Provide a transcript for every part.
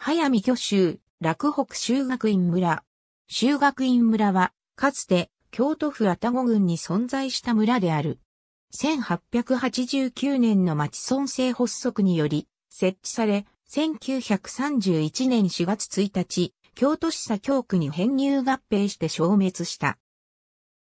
早見巨州、落北修学院村。修学院村は、かつて、京都府愛宕郡に存在した村である。1889年の町村制発足により、設置され、1931年4月1日、京都市左京区に編入合併して消滅した。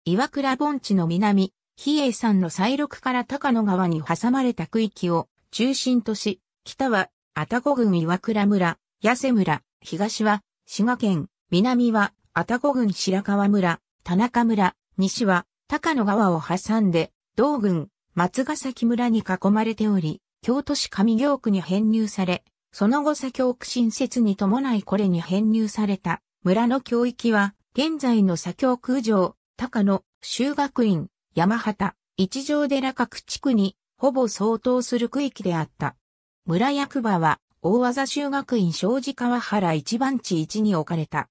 岩倉盆地の南、比叡山の西麓から高野川に挟まれた区域を中心とし、北は愛宕郡岩倉村、八瀬村、東は、滋賀県、南は、愛宕郡白川村、田中村、西は、高野川を挟んで、道郡、松ヶ崎村に囲まれており、京都市上京区に編入され、その後左京区新設に伴いこれに編入された村の教域は、現在の左京区城、高野、修学院、山畑、一条寺各地区に、ほぼ相当する区域であった。村役場は、大技修学院正治川原一番地一に置かれた。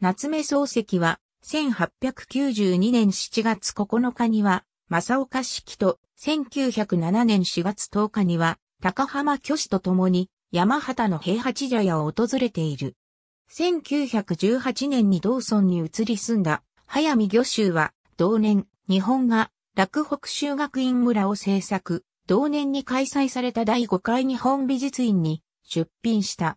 夏目漱石は、1892年7月9日には、正岡式と、1907年4月10日には、高浜虚子と共に、山畑の平八茶屋を訪れている。1918年に道村に移り住んだ、早見漁州は、同年、日本が、洛北修学院村を制作、同年に開催された第5回日本美術院に、出品した。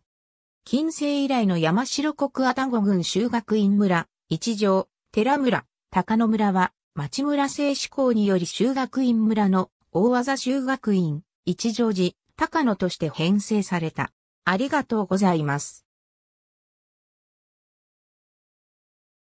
近世以来の山城国愛宕郡修学院村、一条、寺村、高野村は、町村制志向により修学院村の大技修学院、一条寺、高野として編成された。ありがとうございます。